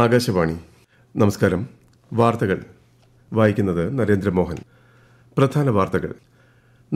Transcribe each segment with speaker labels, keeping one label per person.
Speaker 1: ആകാശവാണി നമസ്കാരം വാർത്തകൾ വായിക്കുന്നത് നരേന്ദ്രമോഹൻ പ്രധാന വാർത്തകൾ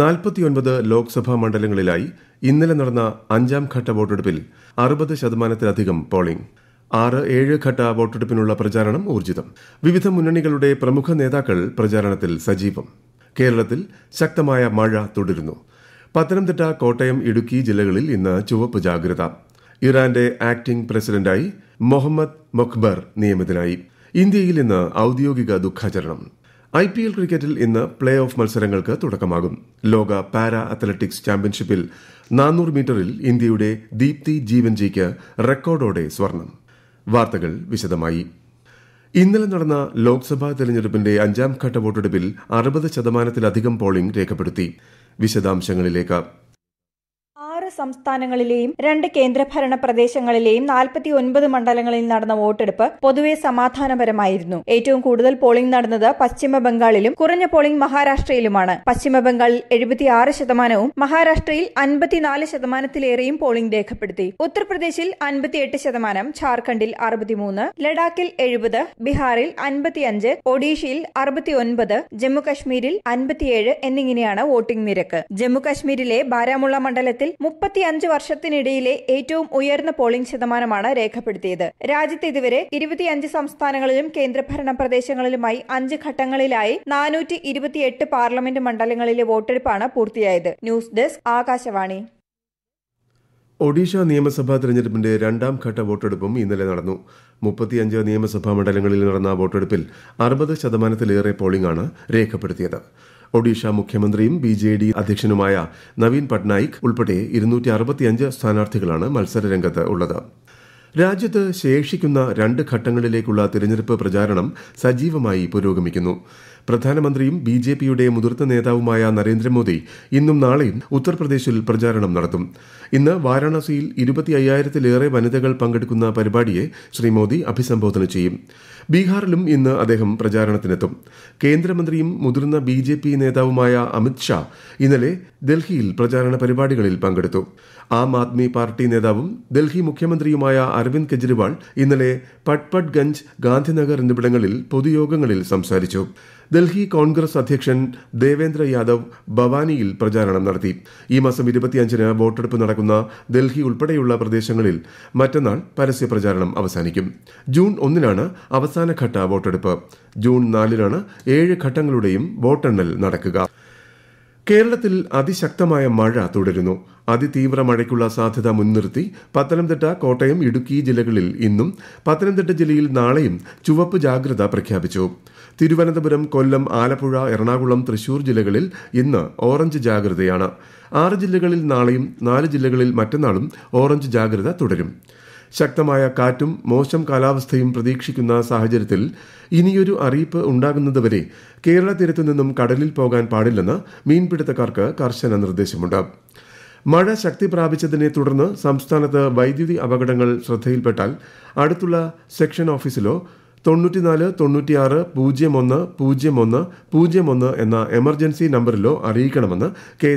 Speaker 1: നാൽപ്പത്തിയൊൻപത് ലോക്സഭാ മണ്ഡലങ്ങളിലായി ഇന്നലെ നടന്ന അഞ്ചാം ഘട്ട വോട്ടെടുപ്പിൽ അറുപത് ശതമാനത്തിലധികം പോളിംഗ് ആറ് ഏഴ് ഘട്ട വോട്ടെടുപ്പിനുള്ള പ്രചാരണം ഊർജിതം വിവിധ മുന്നണികളുടെ പ്രമുഖ നേതാക്കൾ പ്രചാരണത്തിൽ സജീവം കേരളത്തിൽ ശക്തമായ മഴ തുടരുന്നു പത്തനംതിട്ട കോട്ടയം ഇടുക്കി ജില്ലകളിൽ ഇന്ന് ചുവപ്പ് ജാഗ്രത ഇറാന്റെ ആക്ടിംഗ് പ്രസിഡന്റായി മൊഹമ്മദ് മൊഖ്ബർ നിയമിതനായി ഇന്ത്യയിൽ ഇന്ന് ഔദ്യോഗിക ദുഃഖാചരണം ഐ പി എൽ ക്രിക്കറ്റിൽ ഇന്ന് പ്ലേ ഓഫ് മത്സരങ്ങൾക്ക് തുടക്കമാകും ലോക പാരാ അത്ലറ്റിക്സ് ചാമ്പ്യൻഷിപ്പിൽ നാനൂറ് മീറ്ററിൽ ഇന്ത്യയുടെ ദീപ്തി ജീവൻജിക്ക് റെക്കോർഡോടെ സ്വർണം വാർത്തകൾ വിശദമായി ഇന്നലെ നടന്ന ലോക്സഭാ തെരഞ്ഞെടുപ്പിന്റെ അഞ്ചാം ഘട്ട വോട്ടെടുപ്പിൽ അറുപത് ശതമാനത്തിലധികം പോളിംഗ് രേഖപ്പെടുത്തി വിശദാംശങ്ങളിലേക്ക്
Speaker 2: സംസ്ഥാനങ്ങളിലെയും രണ്ട് കേന്ദ്രഭരണ പ്രദേശങ്ങളിലെയും നാൽപ്പത്തി ഒൻപത് മണ്ഡലങ്ങളിൽ നടന്ന വോട്ടെടുപ്പ് പൊതുവെ സമാധാനപരമായിരുന്നു ഏറ്റവും കൂടുതൽ പോളിംഗ് നടന്നത് പശ്ചിമ ബംഗാളിലും കുറഞ്ഞ പോളിംഗ് മഹാരാഷ്ട്രയിലുമാണ് പശ്ചിമ ബംഗാളിൽ എഴുപത്തിയാറ് ശതമാനവും മഹാരാഷ്ട്രയിൽ അൻപത്തിനാല് ശതമാനത്തിലേറെയും പോളിംഗ് രേഖപ്പെടുത്തി ഉത്തർപ്രദേശിൽ അൻപത്തിയെട്ട് ശതമാനം ഝാർഖണ്ഡിൽ അറുപത്തിമൂന്ന് ലഡാക്കിൽ എഴുപത് ബീഹാറിൽ അൻപത്തിയഞ്ച് ഒഡീഷയിൽ അറുപത്തിയൊൻപത് ജമ്മുകശ്മീരിൽ അൻപത്തിയേഴ് എന്നിങ്ങനെയാണ് വോട്ടിംഗ് നിരക്ക് ജമ്മുകശ്മീരിലെ ബാരാമുള്ള മണ്ഡലത്തിൽ മുപ്പത്തിയഞ്ച് വർഷത്തിനിടയിലെ ഏറ്റവും ഉയർന്ന പോളിംഗ് ശതമാനമാണ് രേഖപ്പെടുത്തിയത് രാജ്യത്ത് ഇതുവരെ ഇരുപത്തിയഞ്ച് സംസ്ഥാനങ്ങളിലും കേന്ദ്രഭരണ പ്രദേശങ്ങളിലുമായി അഞ്ച് ഘട്ടങ്ങളിലായി നാനൂറ്റി ഇരുപത്തിയെട്ട് പാർലമെന്റ് മണ്ഡലങ്ങളിലെ വോട്ടെടുപ്പാണ് പൂർത്തിയായത് ന്യൂസ് ഡെസ്ക് ആകാശവാണി
Speaker 1: ഒഡീഷ നിയമസഭാ തെരഞ്ഞെടുപ്പിന്റെ രണ്ടാം ഘട്ട വോട്ടെടുപ്പും ഇന്നലെ നടന്നു മുപ്പത്തിയഞ്ച് നിയമസഭാ മണ്ഡലങ്ങളിൽ നടന്ന വോട്ടെടുപ്പിൽ അറുപത് ശതമാനത്തിലേറെ പോളിംഗാണ് രേഖപ്പെടുത്തിയത് ഒഡീഷ മുഖ്യമന്ത്രിയും ബി ജെ ഡി അധ്യക്ഷനുമായ നവീൻ പട്നായിക് ഉൾപ്പെടെ ഇരുന്നൂറ്റി സ്ഥാനാർത്ഥികളാണ് മത്സരരംഗത്ത് ഉള്ളത് രാജ്യത്ത് ശേഷിക്കുന്ന രണ്ട് ഘട്ടങ്ങളിലേക്കുള്ള തിരഞ്ഞെടുപ്പ് പ്രചാരണം സജീവമായി പുരോഗമിക്കുന്നു പ്രധാനമന്ത്രിയും ബി ജെ പിയുടെ മുതിർന്ന നേതാവുമായ നരേന്ദ്രമോദി ഇന്നും നാളെയും ഉത്തർപ്രദേശിൽ പ്രചാരണം നടത്തും ഇന്ന് വാരാണസിയിൽ ഇരുപത്തി അയ്യായിരത്തിലേറെ വനിതകൾ പങ്കെടുക്കുന്ന പരിപാടിയെ ശ്രീ മോദി അഭിസംബോധന ചെയ്യും ബീഹാറിലും ഇന്ന് അദ്ദേഹം പ്രചാരണത്തിനെത്തും കേന്ദ്രമന്ത്രിയും മുതിർന്ന ബി ജെ പി നേതാവുമായ അമിത് ഷാ ഇന്നലെ ഡൽഹിയിൽ പ്രചാരണ പരിപാടികളിൽ പങ്കെടുത്തു ആം ആദ്മി പാർട്ടി നേതാവും ഡൽഹി മുഖ്യമന്ത്രിയുമായ അരവിന്ദ് കെജ്രിവാൾ ഇന്നലെ പട്പട്ഗഞ്ച് ഗാന്ധിനഗർ എന്നിവിടങ്ങളിൽ പൊതുയോഗങ്ങളിൽ സംസാരിച്ചു ഡൽഹി കോൺഗ്രസ് അധ്യക്ഷൻ ദേവേന്ദ്ര യാദവ് ഭവാനിയിൽ പ്രചാരണം നടത്തി ഈ മാസം ഇരുപത്തിയഞ്ചിന് വോട്ടെടുപ്പ് നടക്കുന്ന ഡൽഹി ഉൾപ്പെടെയുള്ള പ്രദേശങ്ങളിൽ മറ്റന്നാൾ പരസ്യ പ്രചാരണം അവസാനിക്കും ജൂൺ ഒന്നിനാണ് അവസാന അവസാനഘട്ട വോട്ടെടുപ്പ് ജൂൺ നാലിനാണ് ഏഴ് ഘട്ടങ്ങളുടെയും വോട്ടെണ്ണൽ നടക്കുക കേരളത്തിൽ അതിശക്തമായ മഴ തുടരുന്നു അതിതീവ്ര മഴയ്ക്കുള്ള സാധ്യത മുൻനിർത്തി പത്തനംതിട്ട കോട്ടയം ഇടുക്കി ജില്ലകളിൽ ഇന്നും പത്തനംതിട്ട ജില്ലയിൽ നാളെയും ചുവപ്പ് ജാഗ്രത പ്രഖ്യാപിച്ചു തിരുവനന്തപുരം കൊല്ലം ആലപ്പുഴ എറണാകുളം തൃശൂർ ജില്ലകളിൽ ഇന്ന് ഓറഞ്ച് ജാഗ്രതയാണ് ആറ് ജില്ലകളിൽ നാളെയും നാല് ജില്ലകളിൽ മറ്റന്നാളും ഓറഞ്ച് ജാഗ്രത തുടരും ശക്തമായ കാറ്റും മോശം കാലാവസ്ഥയും പ്രതീക്ഷിക്കുന്ന സാഹചര്യത്തിൽ ഇനിയൊരു അറിയിപ്പ് ഉണ്ടാകുന്നതുവരെ കേരള തീരത്തു നിന്നും കടലിൽ പോകാൻ പാടില്ലെന്ന് മീൻപിടുത്തക്കാർക്ക് കർശന നിർദ്ദേശമുണ്ട് മഴ ശക്തി പ്രാപിച്ചതിനെ തുടർന്ന് സംസ്ഥാനത്ത് വൈദ്യുതി അപകടങ്ങൾ ശ്രദ്ധയിൽപ്പെട്ടാൽ അടുത്തുള്ള സെക്ഷൻ ഓഫീസിലോ തൊണ്ണൂറ്റിനാല് തൊണ്ണൂറ്റിയാറ് പൂജ്യം ഒന്ന് പൂജ്യം ഒന്ന് പൂജ്യം ഒന്ന് എന്ന എമർജൻസി നമ്പറിലോ അറിയിക്കണമെന്ന് കെ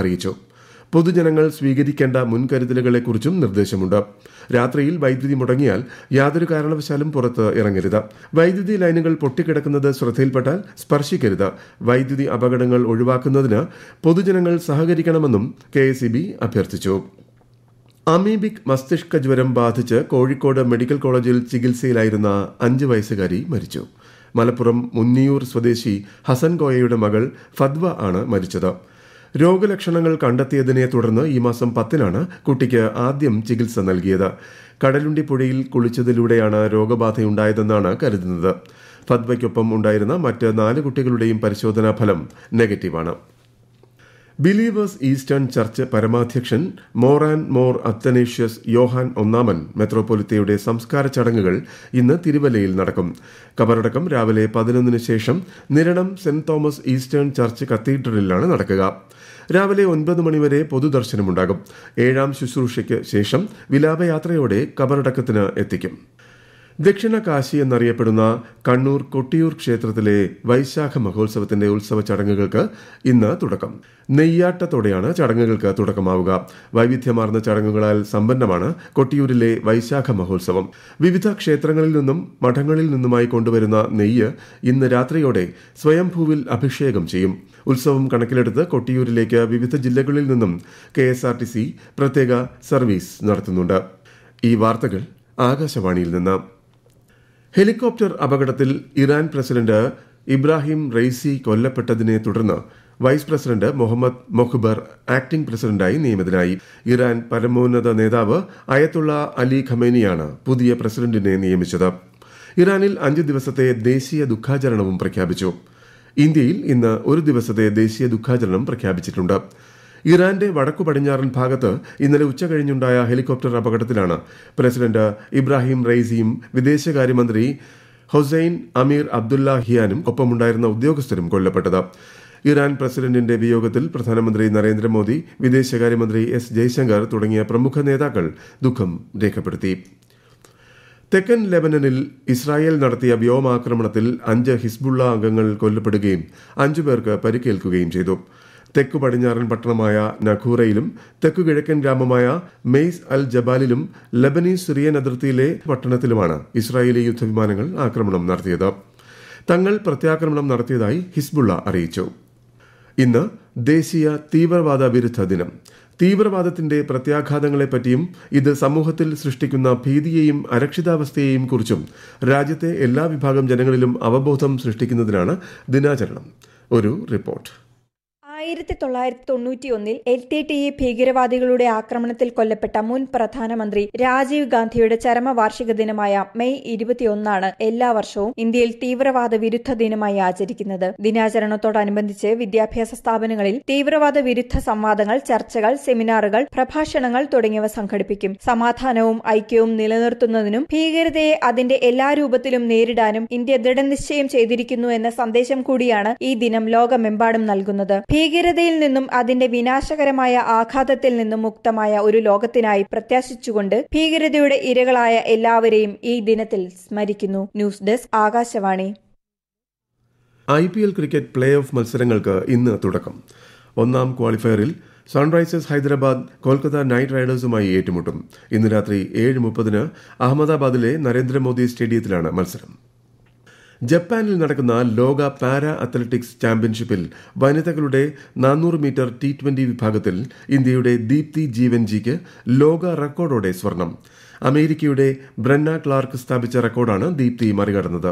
Speaker 1: അറിയിച്ചു പൊതുജനങ്ങൾ സ്വീകരിക്കേണ്ട മുൻകരുതലുകളെക്കുറിച്ചും നിർദ്ദേശമുണ്ട് രാത്രിയിൽ വൈദ്യുതി മുടങ്ങിയാൽ യാതൊരു കാരണവശാലും പുറത്ത് ഇറങ്ങരുത് വൈദ്യുതി ലൈനുകൾ പൊട്ടിക്കിടക്കുന്നത് ശ്രദ്ധയിൽപ്പെട്ടാൽ സ്പർശിക്കരുത് വൈദ്യുതി അപകടങ്ങൾ ഒഴിവാക്കുന്നതിന് പൊതുജനങ്ങൾ സഹകരിക്കണമെന്നും കെ അഭ്യർത്ഥിച്ചു അമീബിക് മസ്തിഷ്ക ജ്വരം ബാധിച്ച് കോഴിക്കോട് മെഡിക്കൽ കോളേജിൽ ചികിത്സയിലായിരുന്ന അഞ്ച് വയസ്സുകാരി മരിച്ചു മലപ്പുറം മുന്നിയൂർ സ്വദേശി ഹസൻ ഗോയയുടെ മകൾ ഫദ്വ ആണ് മരിച്ചത് രോഗലക്ഷണങ്ങൾ കണ്ടെത്തിയതിനെ തുടർന്ന് ഈ മാസം പത്തിനാണ് കുട്ടിക്ക് ആദ്യം ചികിത്സ നൽകിയത് കടലുണ്ടി പുഴയിൽ കുളിച്ചതിലൂടെയാണ് രോഗബാധയുണ്ടായതെന്നാണ് കരുതുന്നത് ഫത്വയ്ക്കൊപ്പം ഉണ്ടായിരുന്ന മറ്റ് നാല് കുട്ടികളുടെയും പരിശോധനാ ഫലം നെഗറ്റീവാണ് ബിലീവേഴ്സ് ഈസ്റ്റേൺ ചർച്ച് പരമാധ്യക്ഷൻ മോർ ആൻഡ് മോർ അത്തനേഷ്യസ് യോഹാൻ ഒന്നാമൻ മെത്രോപൊലിത്തയുടെ സംസ്കാര ചടങ്ങുകൾ ഇന്ന് തിരുവല്ലയിൽ നടക്കും കബറടക്കം രാവിലെ പതിനൊന്നിന് ശേഷം Niranam Saint Thomas Eastern Church കത്തീഡ്രലിലാണ് നടക്കുക രാവിലെ ഒൻപത് മണിവരെ പൊതുദർശനമുണ്ടാകും ഏഴാം ശുശ്രൂഷയ്ക്ക് ശേഷം വിലാപയാത്രയോടെ കബറടക്കത്തിന് എത്തിക്കും ദക്ഷിണ കാശി എന്നറിയപ്പെടുന്ന കണ്ണൂർ കൊട്ടിയൂർ ക്ഷേത്രത്തിലെ വൈശാഖ മഹോത്സവത്തിന്റെ ഉത്സവ ചടങ്ങുകൾക്ക് ഇന്ന് തുടക്കം നെയ്യാട്ടത്തോടെയാണ് ചടങ്ങുകൾക്ക് തുടക്കമാവുക വൈവിധ്യമാർന്ന ചടങ്ങുകളാൽ സമ്പന്നമാണ് കൊട്ടിയൂരിലെ വൈശാഖ മഹോത്സവം വിവിധ ക്ഷേത്രങ്ങളിൽ നിന്നും മഠങ്ങളിൽ നിന്നുമായി കൊണ്ടുവരുന്ന നെയ്യ് ഇന്ന് രാത്രിയോടെ സ്വയംഭൂവിൽ അഭിഷേകം ചെയ്യും ഉത്സവം കണക്കിലെടുത്ത് കൊട്ടിയൂരിലേക്ക് വിവിധ ജില്ലകളിൽ നിന്നും കെ പ്രത്യേക സർവീസ് നടത്തുന്നുണ്ട് ഈ വാർത്തകൾ ആകാശവാണിയിൽ നിന്ന് ഹെലികോപ്റ്റർ അപകടത്തിൽ ഇറാൻ പ്രസിഡന്റ് ഇബ്രാഹിം റെയ്സി കൊല്ലപ്പെട്ടതിനെ തുടർന്ന് vice president Mohammad Mokhber acting പ്രസിഡന്റായി നിയമിതനായി ഇറാൻ പരമോന്നത നേതാവ് അയത്തുള്ള അലി ഖമേനിയാണ് പുതിയ പ്രസിഡന്റിനെ നിയമിച്ചത് ഇറാനിൽ അഞ്ച് ദിവസത്തെ ദേശീയ ദുഃഖാചരണവും പ്രഖ്യാപിച്ചു ഇന്ത്യയിൽ ഇന്ന് ഒരു ദിവസത്തെ ദേശീയ ദുഃഖാചരണം പ്രഖ്യാപിച്ചിട്ടുണ്ട് ഇറാന്റെ വടക്കു പടിഞ്ഞാറൻ ഭാഗത്ത് ഇന്നലെ ഉച്ച കഴിഞ്ഞുണ്ടായ ഹെലികോപ്റ്റർ അപകടത്തിലാണ് പ്രസിഡന്റ് ഇബ്രാഹിം റെയ്സിയും വിദേശകാര്യമന്ത്രി ഹുസൈൻ അമീർ അബ്ദുല്ല ഹിയാനും ഒപ്പമുണ്ടായിരുന്ന ഉദ്യോഗസ്ഥരും കൊല്ലപ്പെട്ടത് ഇറാൻ പ്രസിഡന്റിന്റെ വിയോഗത്തിൽ പ്രധാനമന്ത്രി നരേന്ദ്രമോദി വിദേശകാര്യമന്ത്രി എസ് ജയശങ്കർ തുടങ്ങിയ പ്രമുഖ നേതാക്കൾ ദുഃഖം രേഖപ്പെടുത്തി തെക്കൻ ലെബനനിൽ ഇസ്രായേൽ നടത്തിയ വ്യോമാക്രമണത്തിൽ അഞ്ച് ഹിസ്ബുള്ള അംഗങ്ങൾ കൊല്ലപ്പെടുകയും അഞ്ചു പേർക്ക് പരിക്കേൽക്കുകയും ചെയ്തു തെക്കു പടിഞ്ഞാറൻ പട്ടണമായ നഖൂറയിലും തെക്കു കിഴക്കൻ ഗ്രാമമായ മെയ്സ് അൽ ജബാലിലും ലബനീസ് സിറിയൻ അതിർത്തിയിലെ പട്ടണത്തിലുമാണ് ഇസ്രായേലി യുദ്ധവിമാനങ്ങൾ ആക്രമണം നടത്തിയത് തങ്ങൾ പ്രത്യാക്രമണം നടത്തിയതായി ഹിസ്ബുള്ള അറിയിച്ചു ഇന്ന് ദേശീയ തീവ്രവാദ വിരുദ്ധ ദിനം തീവ്രവാദത്തിന്റെ പ്രത്യാഘാതങ്ങളെപ്പറ്റിയും ഇത് സമൂഹത്തിൽ സൃഷ്ടിക്കുന്ന ഭീതിയെയും അരക്ഷിതാവസ്ഥയെയും കുറിച്ചും രാജ്യത്തെ എല്ലാ വിഭാഗം ജനങ്ങളിലും അവബോധം സൃഷ്ടിക്കുന്നതിനാണ് ദിനാചരണം ഒരു റിപ്പോർട്ട്
Speaker 2: ആയിരത്തി തൊള്ളായിരത്തി തൊണ്ണൂറ്റി ഒന്നിൽ എൽ ടി ടി ഇ ഭീകരവാദികളുടെ ആക്രമണത്തിൽ കൊല്ലപ്പെട്ട മുൻ പ്രധാനമന്ത്രി രാജീവ് ഗാന്ധിയുടെ ചരമവാർഷിക ദിനമായ മെയ് ഇരുപത്തിയൊന്നാണ് എല്ലാ വർഷവും ഇന്ത്യയിൽ തീവ്രവാദ വിരുദ്ധ ദിനമായി ആചരിക്കുന്നത് ദിനാചരണത്തോടനുബന്ധിച്ച് വിദ്യാഭ്യാസ സ്ഥാപനങ്ങളിൽ തീവ്രവാദ വിരുദ്ധ സംവാദങ്ങൾ ചർച്ചകൾ സെമിനാറുകൾ പ്രഭാഷണങ്ങൾ തുടങ്ങിയവ സംഘടിപ്പിക്കും സമാധാനവും ഐക്യവും നിലനിർത്തുന്നതിനും ഭീകരതയെ അതിന്റെ എല്ലാ രൂപത്തിലും നേരിടാനും ഇന്ത്യ ദൃഢനിശ്ചയം ചെയ്തിരിക്കുന്നു എന്ന സന്ദേശം കൂടിയാണ് ഈ ദിനം ലോകമെമ്പാടും നൽകുന്നത് ഭീകര ഭീകരതയിൽ നിന്നും അതിന്റെ വിനാശകരമായ ആഘാതത്തിൽ നിന്നും മുക്തമായ ഒരു ലോകത്തിനായി പ്രത്യാശിച്ചുകൊണ്ട് ഭീകരതയുടെ ഇരകളായ എല്ലാവരെയും ഈ ദിനത്തിൽ സ്മരിക്കുന്നു news desk Akashvani
Speaker 1: I P L cricket play off മത്സരങ്ങൾക്ക് ഇന്ന് തുടക്കം ഒന്നാം ക്വാളിഫയറിൽ സൺറൈസേഴ്സ് ഹൈദരാബാദ് കൊൽക്കത്ത നൈറ്റ് റൈഡേഴ്സുമായി ഏറ്റുമുട്ടും ഇന്ന് രാത്രി ഏഴ് മുപ്പതിന് അഹമ്മദാബാദിലെ നരേന്ദ്രമോദി സ്റ്റേഡിയത്തിലാണ് മത്സരം ജപ്പാനിൽ നടക്കുന്ന ലോക പാരാ അത്ലറ്റിക്സ് ചാമ്പ്യൻഷിപ്പിൽ വനിതകളുടെ നാനൂറ് മീറ്റർ ടി ട്വന്റി വിഭാഗത്തിൽ ഇന്ത്യയുടെ ദീപ്തി ജീവൻജിക്ക് ലോക റെക്കോർഡോടെ സ്വർണം അമേരിക്കയുടെ ബ്രന്ന ക്ലാർക്ക് സ്ഥാപിച്ച റെക്കോർഡാണ് ദീപ്തി മറികടന്നത്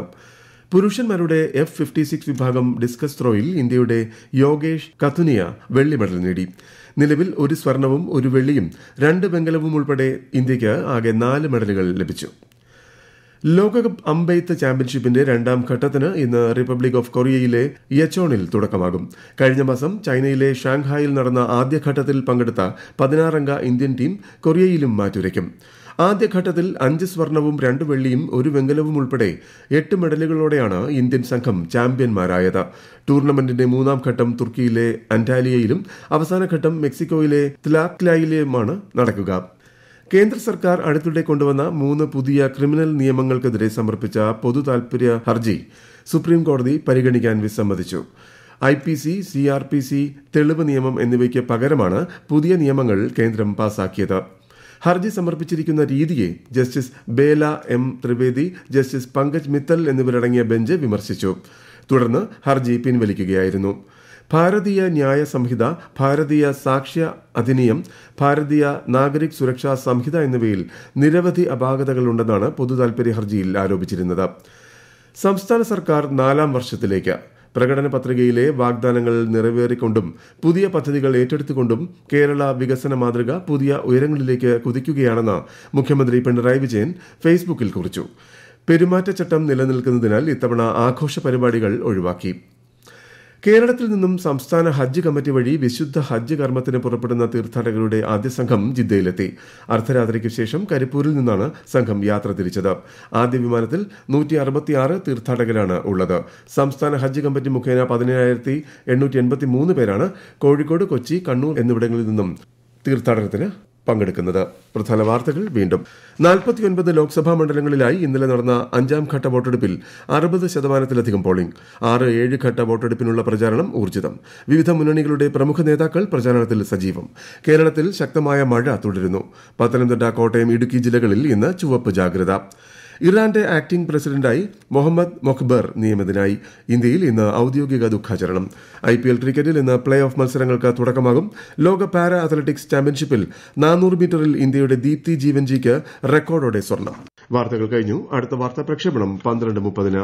Speaker 1: പുരുഷന്മാരുടെ എഫ് ഫിഫ്റ്റി സിക്സ് വിഭാഗം ഡിസ്കസ് ത്രോയിൽ ഇന്ത്യയുടെ യോഗേഷ് കത്തുനിയ വെള്ളി മെഡൽ നേടി നിലവിൽ ഒരു സ്വർണവും ഒരു വെള്ളിയും രണ്ട് വെങ്കലവും ഉൾപ്പെടെ ഇന്ത്യയ്ക്ക് ആകെ നാല് മെഡലുകൾ ലഭിച്ചു ലോകകപ്പ് അമ്പെയ്ത്ത് ചാമ്പ്യൻഷിപ്പിന്റെ രണ്ടാം ഘട്ടത്തിന് ഇന്ന് റിപ്പബ്ലിക് ഓഫ് കൊറിയയിലെ യച്ചോണിൽ തുടക്കമാകും കഴിഞ്ഞ മാസം ചൈനയിലെ ഷാങ്ഹായിൽ നടന്ന ആദ്യഘട്ടത്തിൽ പങ്കെടുത്ത പതിനാറംഗ ഇന്ത്യൻ ടീം കൊറിയയിലും മാറ്റുരയ്ക്കും ആദ്യഘട്ടത്തിൽ അഞ്ച് സ്വർണവും രണ്ട് വെള്ളിയും ഒരു വെങ്കലവും ഉൾപ്പെടെ എട്ട് മെഡലുകളോടെയാണ് ഇന്ത്യൻ സംഘം ചാമ്പ്യന്മാരായത് ടൂർണമെന്റിന്റെ മൂന്നാം ഘട്ടം തുർക്കിയിലെ അന്റാലിയയിലും അവസാനഘട്ടം മെക്സിക്കോയിലെ ത്ലാക്ലായിലുമാണ് നടക്കുക കേന്ദ്ര സർക്കാർ അടുത്തിടെ കൊണ്ടുവന്ന മൂന്ന് പുതിയ ക്രിമിനൽ നിയമങ്ങൾക്കെതിരെ സമർപ്പിച്ച പൊതു താൽപര്യ ഹർജി സുപ്രീം കോടതി പരിഗണിക്കാൻ വിസമ്മതിച്ചു I P C C R P C തെളിവ് നിയമം എന്നിവയ്ക്ക് പകരമാണ് പുതിയ നിയമങ്ങൾ കേന്ദ്രം പാസാക്കിയത് ഹർജി സമർപ്പിച്ചിരിക്കുന്ന രീതിയെ justice Bela M Trivedi justice Pankaj Mithal എന്നിവരടങ്ങിയ ബെഞ്ച് വിമർശിച്ചു തുടർന്ന് ഹർജി പിൻവലിക്കുകയായിരുന്നു ഭാരതീയ ന്യായ സംഹിത ഭാരതീയ സാക്ഷ്യ അധിനിയം ഭാരതീയ നാഗരിക് സുരക്ഷാ സംഹിത എന്നിവയിൽ നിരവധി അപാകതകളുണ്ടെന്നാണ് പൊതു താൽപര്യ ഹർജിയിൽ ആരോപിച്ചിരുന്നത് സംസ്ഥാന സർക്കാർ നാലാം വർഷത്തിലേക്ക് പ്രകടന പത്രികയിലെ വാഗ്ദാനങ്ങൾ നിറവേറിക്കൊണ്ടും പുതിയ പദ്ധതികൾ ഏറ്റെടുത്തുകൊണ്ടും കേരള വികസന മാതൃക പുതിയ ഉയരങ്ങളിലേക്ക് കുതിക്കുകയാണെന്ന് മുഖ്യമന്ത്രി പിണറായി വിജയൻ ഫേസ്ബുക്കിൽ കുറിച്ചു പെരുമാറ്റച്ചട്ടം നിലനിൽക്കുന്നതിനാൽ ഇത്തവണ ആഘോഷ പരിപാടികൾ ഒഴിവാക്കി കേരളത്തിൽ നിന്നും സംസ്ഥാന ഹജ്ജ് കമ്മിറ്റി വഴി വിശുദ്ധ ഹജ്ജ് കർമ്മത്തിന് പുറപ്പെടുന്ന തീർത്ഥാടകരുടെ ആദ്യ സംഘം ജിദ്ദയിലെത്തി അർദ്ധരാത്രിക്ക് ശേഷം കരിപ്പൂരിൽ നിന്നാണ് സംഘം യാത്ര തിരിച്ചത് ആദ്യ വിമാനത്തിൽ തീർത്ഥാടകരാണ് ഉള്ളത് സംസ്ഥാന ഹജ്ജ് കമ്മിറ്റി മുഖേന പതിനേഴായിരത്തി എണ്ണൂറ്റി എൺപത്തി മൂന്ന് പേരാണ് കോഴിക്കോട് കൊച്ചി കണ്ണൂർ എന്നിവിടങ്ങളിൽ നിന്നും തീർത്ഥാടനത്തിന് പങ്കെടുക്കുന്നത് പ്രധാന വാർത്തകൾ വീണ്ടും നാൽപ്പത്തിയൊൻപത് ലോക്സഭാ മണ്ഡലങ്ങളിലായി ഇന്നലെ നടന്ന അഞ്ചാം ഘട്ട വോട്ടെടുപ്പിൽ അറുപത് ശതമാനത്തിലധികം പോളിംഗ് ആറ് ഏഴ് ഘട്ട വോട്ടെടുപ്പിനുള്ള പ്രചാരണം ഊർജിതം വിവിധ മുന്നണികളുടെ പ്രമുഖ നേതാക്കൾ പ്രചാരണത്തിൽ സജീവം കേരളത്തിൽ ശക്തമായ മഴ തുടരുന്നു പത്തനംതിട്ട കോട്ടയം ഇടുക്കി ജില്ലകളിൽ ഇന്ന് ചുവപ്പ് ജാഗ്രത ഇറാന്റെ ആക്ടിംഗ് പ്രസിഡന്റായി മുഹമ്മദ് മൊഖ്ബർ നിയമിതനായി ഇന്ത്യയിൽ ഇന്ന് ഔദ്യോഗിക ദുഃഖാചരണം ഐ പി എൽ ക്രിക്കറ്റിൽ ഇന്ന് പ്ലേ ഓഫ് മത്സരങ്ങൾക്ക് തുടക്കമാകും ലോക പാര അത്ലറ്റിക്സ് ചാമ്പ്യൻഷിപ്പിൽ നാനൂറ് മീറ്ററിൽ ഇന്ത്യയുടെ ദീപ്തി ജീവൻജിക്ക് റെക്കോർഡോടെ സ്വർണം വാർത്തകൾ കഴിഞ്ഞു അടുത്ത വാർത്താ പ്രക്ഷേപണം പന്ത്രണ്ട് മുപ്പതിന്